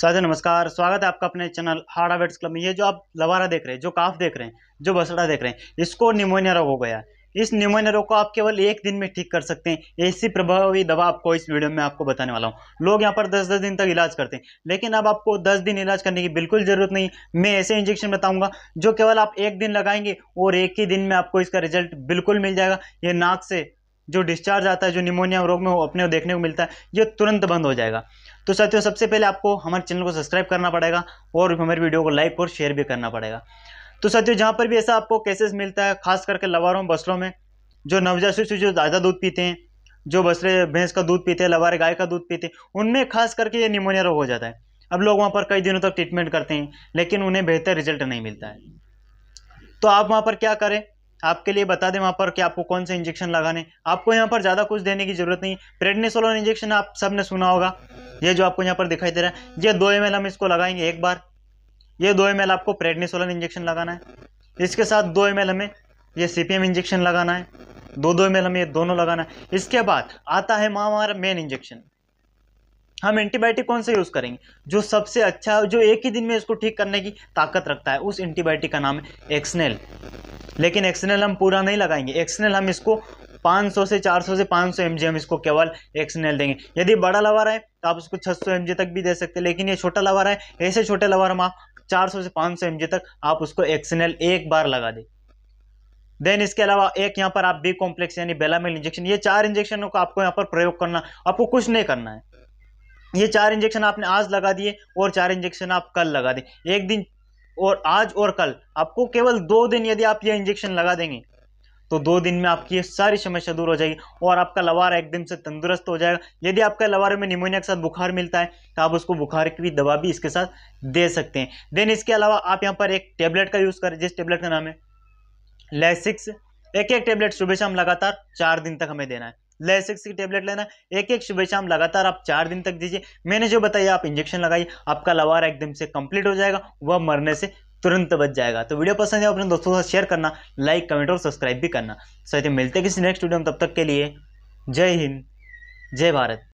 साथियों नमस्कार स्वागत है आपका अपने चैनल हाड़ा वेट्स क्लब में ये जो आप लवारा देख रहे हैं जो काफ देख रहे हैं जो बसड़ा देख रहे हैं इसको निमोनिया रोग हो गया इस निमोनिया रोग को आप केवल एक दिन में ठीक कर सकते हैं ऐसी प्रभावी दवा आपको इस वीडियो में आपको बताने वाला हूँ लोग यहाँ पर दस दस दिन तक इलाज करते हैं लेकिन अब आपको दस दिन इलाज करने की बिल्कुल ज़रूरत नहीं मैं ऐसे इंजेक्शन बताऊँगा जो केवल आप एक दिन लगाएंगे और एक ही दिन में आपको इसका रिजल्ट बिल्कुल मिल जाएगा ये नाक से जो डिस्चार्ज आता है जो निमोनिया रोग में वो अपने देखने को मिलता है ये तुरंत बंद हो जाएगा तो साथियों सबसे पहले आपको हमारे चैनल को सब्सक्राइब करना पड़ेगा और हमारे वीडियो को लाइक और शेयर भी करना पड़ेगा तो साथियों जहाँ पर भी ऐसा आपको केसेस मिलता है खास करके लवारों बसलों में जो नवजात शिशु जो ज़्यादा दूध पीते हैं जो बसरे भैंस का दूध पीते हैं लवारे गाय का दूध पीते हैं उनमें खास करके ये निमोनिया रोग हो जाता है अब लोग वहाँ पर कई दिनों तक ट्रीटमेंट करते हैं लेकिन उन्हें बेहतर रिजल्ट नहीं मिलता है तो आप वहाँ पर क्या करें आपके लिए बता दें वहाँ पर कि आपको कौन से इंजेक्शन लगाने आपको यहाँ पर ज़्यादा कुछ देने की ज़रूरत नहीं प्रेडनेसोलोन इंजेक्शन आप सब ने सुना होगा ये जो आपको यहाँ पर दिखाई दे रहा है ये दो एम हम इसको लगाएंगे एक बार ये दो एम आपको प्रेडनिसोलन इंजेक्शन लगाना है इसके साथ दो एम हमें ये सी इंजेक्शन लगाना है दो दो एम हमें ये दोनों लगाना है इसके बाद आता है हमारा मेन इंजेक्शन हम एंटीबायोटिक कौन सा यूज़ करेंगे जो सबसे अच्छा जो एक ही दिन में इसको ठीक करने की ताकत रखता है उस एंटीबायोटिक का नाम है एक्सनेल लेकिन एक्सनल हम पूरा नहीं लगाएंगे एक्सनल हम इसको 500 से 400 से 500 सौ हम इसको केवल एक्सनल देंगे यदि बड़ा लवर है तो आप उसको 600 एम तक भी दे सकते हैं लेकिन ये छोटा लवार है ऐसे छोटे लवर हम आप चार से पाँच सौ तक आप उसको एक्सनल एक बार लगा दें देन इसके अलावा एक यहाँ पर आप बी कॉम्प्लेक्स यानी बेलामेल इंजेक्शन ये चार इंजेक्शनों का आपको यहाँ पर प्रयोग करना आपको कुछ नहीं करना है ये चार इंजेक्शन आपने आज लगा दिए और चार इंजेक्शन आप कल लगा दें एक दिन और आज और कल आपको केवल दो दिन यदि आप ये इंजेक्शन लगा देंगे तो दो दिन में आपकी ये सारी समस्या दूर हो जाएगी और आपका लवार एकदम से तंदुरुस्त हो जाएगा यदि आपका लवार में निमोनिया के साथ बुखार मिलता है तो आप उसको बुखार की भी दवा भी इसके साथ दे सकते हैं देन इसके अलावा आप यहाँ पर एक टेबलेट का यूज़ करें जिस टेबलेट का नाम है लेसिक्स एक एक टेबलेट सुबह शाम लगातार चार दिन तक हमें देना है लेसिक्स की टेबलेट लेना एक एक सुबह शाम लगातार आप चार दिन तक दीजिए मैंने जो बताया आप इंजेक्शन लगाइए आपका लवार एकदम से कंप्लीट हो जाएगा वह मरने से तुरंत बच जाएगा तो वीडियो पसंद है अपने दोस्तों के साथ शेयर करना लाइक कमेंट और सब्सक्राइब भी करना सही मिलते किसी नेक्स्ट वीडियो में तब तक के लिए जय हिंद जय भारत